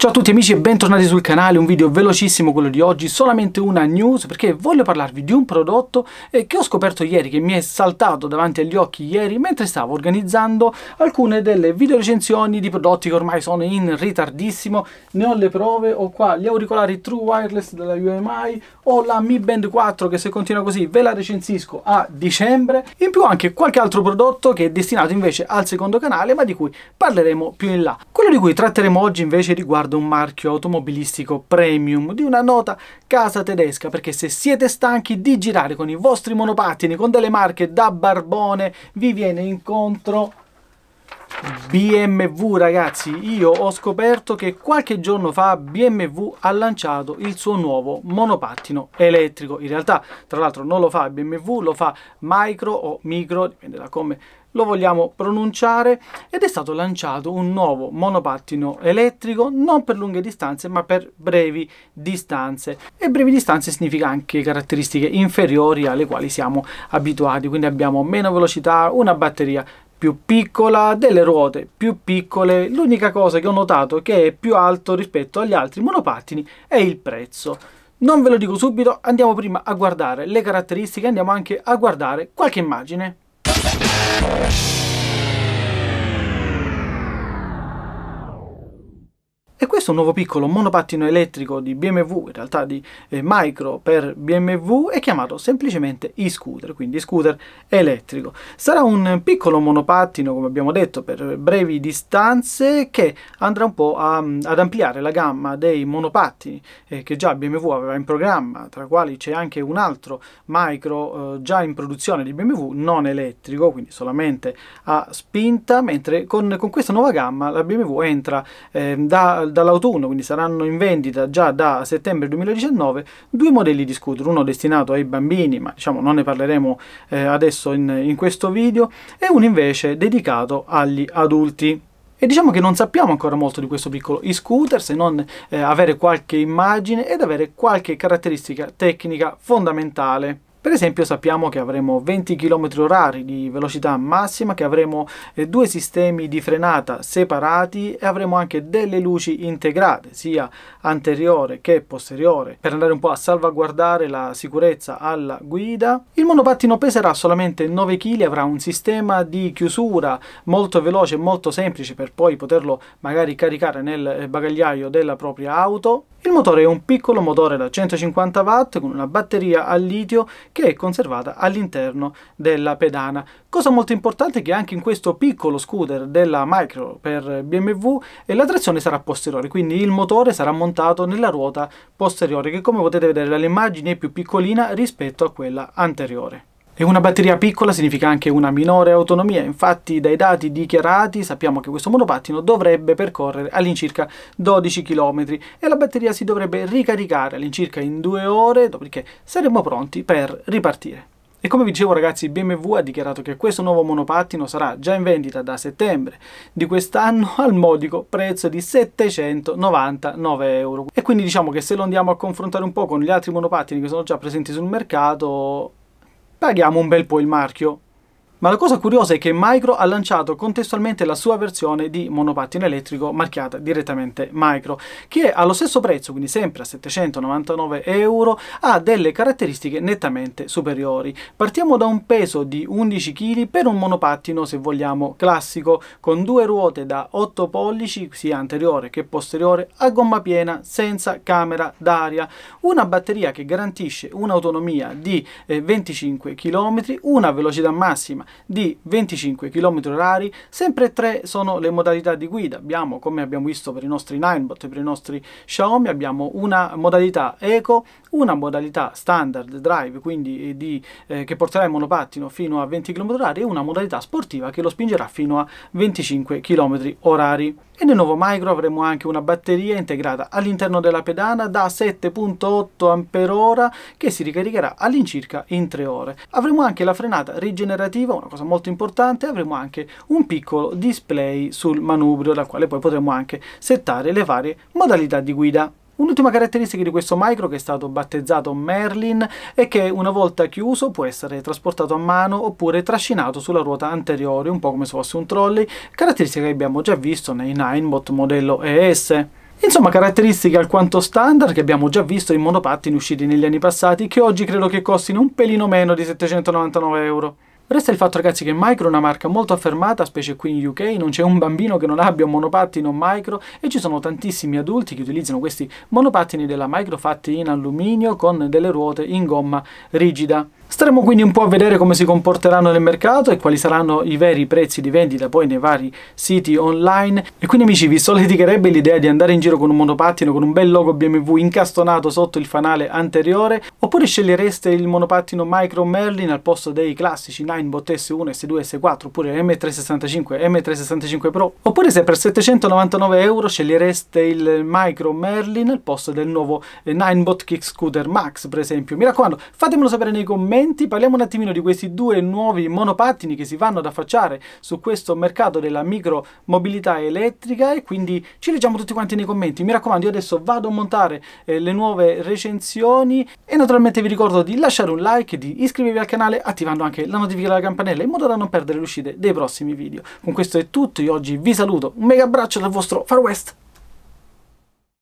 Ciao a tutti amici e bentornati sul canale, un video velocissimo quello di oggi, solamente una news perché voglio parlarvi di un prodotto eh, che ho scoperto ieri, che mi è saltato davanti agli occhi ieri mentre stavo organizzando alcune delle video recensioni di prodotti che ormai sono in ritardissimo, ne ho le prove, ho qua gli auricolari True Wireless della UMI, ho la Mi Band 4 che se continua così ve la recensisco a dicembre, in più anche qualche altro prodotto che è destinato invece al secondo canale ma di cui parleremo più in là. Quello di cui tratteremo oggi invece riguarda riguarda un marchio automobilistico premium di una nota casa tedesca, perché se siete stanchi di girare con i vostri monopattini, con delle marche da barbone, vi viene incontro BMW ragazzi io ho scoperto che qualche giorno fa BMW ha lanciato il suo nuovo monopattino elettrico in realtà tra l'altro non lo fa BMW lo fa Micro o Micro dipende da come lo vogliamo pronunciare ed è stato lanciato un nuovo monopattino elettrico non per lunghe distanze ma per brevi distanze e brevi distanze significa anche caratteristiche inferiori alle quali siamo abituati quindi abbiamo meno velocità una batteria più piccola, delle ruote più piccole. L'unica cosa che ho notato che è più alto rispetto agli altri monopattini è il prezzo. Non ve lo dico subito, andiamo prima a guardare le caratteristiche, andiamo anche a guardare qualche immagine. Yeah. E questo è un nuovo piccolo monopattino elettrico di BMW, in realtà di eh, micro per BMW, è chiamato semplicemente e-scooter, quindi scooter elettrico. Sarà un piccolo monopattino, come abbiamo detto, per brevi distanze che andrà un po' a, mm, ad ampliare la gamma dei monopattini eh, che già BMW aveva in programma, tra i quali c'è anche un altro micro eh, già in produzione di BMW, non elettrico, quindi solamente a spinta, mentre con, con questa nuova gamma la BMW entra eh, da dall'autunno, quindi saranno in vendita già da settembre 2019, due modelli di scooter, uno destinato ai bambini, ma diciamo non ne parleremo eh, adesso in, in questo video, e uno invece dedicato agli adulti. E diciamo che non sappiamo ancora molto di questo piccolo e-scooter se non eh, avere qualche immagine ed avere qualche caratteristica tecnica fondamentale. Per esempio sappiamo che avremo 20 km h di velocità massima, che avremo eh, due sistemi di frenata separati e avremo anche delle luci integrate, sia anteriore che posteriore, per andare un po' a salvaguardare la sicurezza alla guida. Il monopattino peserà solamente 9 kg, avrà un sistema di chiusura molto veloce e molto semplice per poi poterlo magari caricare nel eh, bagagliaio della propria auto. Il motore è un piccolo motore da 150 watt con una batteria a litio che è conservata all'interno della pedana. Cosa molto importante è che anche in questo piccolo scooter della Micro per BMW eh, la trazione sarà posteriore, quindi il motore sarà montato nella ruota posteriore che come potete vedere dalle immagini è più piccolina rispetto a quella anteriore. E una batteria piccola significa anche una minore autonomia, infatti dai dati dichiarati sappiamo che questo monopattino dovrebbe percorrere all'incirca 12 km e la batteria si dovrebbe ricaricare all'incirca in due ore, dopodiché saremo pronti per ripartire. E come vi dicevo ragazzi, BMW ha dichiarato che questo nuovo monopattino sarà già in vendita da settembre di quest'anno al modico prezzo di 799 euro. E quindi diciamo che se lo andiamo a confrontare un po' con gli altri monopattini che sono già presenti sul mercato, paghiamo un bel po' il marchio. Ma la cosa curiosa è che Micro ha lanciato contestualmente la sua versione di monopattino elettrico marchiata direttamente Micro, che allo stesso prezzo, quindi sempre a 799 euro, ha delle caratteristiche nettamente superiori. Partiamo da un peso di 11 kg per un monopattino, se vogliamo, classico, con due ruote da 8 pollici, sia anteriore che posteriore, a gomma piena, senza camera d'aria, una batteria che garantisce un'autonomia di 25 eh, km, una velocità massima di 25 km h sempre tre sono le modalità di guida. Abbiamo, come abbiamo visto per i nostri Ninebot e per i nostri Xiaomi, abbiamo una modalità eco una modalità standard drive, quindi eh, di, eh, che porterà il monopattino fino a 20 km/h e una modalità sportiva che lo spingerà fino a 25 km/h. E nel nuovo Micro avremo anche una batteria integrata all'interno della pedana da 7.8 Ah che si ricaricherà all'incirca in 3 ore. Avremo anche la frenata rigenerativa, una cosa molto importante, avremo anche un piccolo display sul manubrio dal quale poi potremo anche settare le varie modalità di guida. Un'ultima caratteristica di questo micro che è stato battezzato Merlin è che una volta chiuso può essere trasportato a mano oppure trascinato sulla ruota anteriore, un po' come se fosse un trolley, caratteristica che abbiamo già visto nei Ninebot modello ES. Insomma, caratteristiche alquanto standard che abbiamo già visto in monopattini usciti negli anni passati che oggi credo che costino un pelino meno di 799 euro. Resta il fatto ragazzi che Micro è una marca molto affermata, specie qui in UK, non c'è un bambino che non abbia un monopattino Micro e ci sono tantissimi adulti che utilizzano questi monopattini della Micro fatti in alluminio con delle ruote in gomma rigida. Staremo quindi un po' a vedere come si comporteranno nel mercato e quali saranno i veri prezzi di vendita poi nei vari siti online. E quindi amici vi solleticherebbe l'idea di andare in giro con un monopattino con un bel logo BMW incastonato sotto il fanale anteriore oppure scegliereste il monopattino Micro Merlin al posto dei classici Ninebot S1, S2, S4 oppure M365, M365 Pro oppure se per 799 euro scegliereste il Micro Merlin al posto del nuovo Ninebot Kick Scooter Max per esempio. Mi raccomando fatemelo sapere nei commenti elementi, parliamo un attimino di questi due nuovi monopattini che si vanno ad affacciare su questo mercato della micromobilità elettrica e quindi ci leggiamo tutti quanti nei commenti. Mi raccomando, io adesso vado a montare eh, le nuove recensioni e naturalmente vi ricordo di lasciare un like, di iscrivervi al canale attivando anche la notifica della campanella in modo da non perdere le uscite dei prossimi video. Con questo è tutto, io oggi vi saluto, un mega abbraccio dal vostro Far West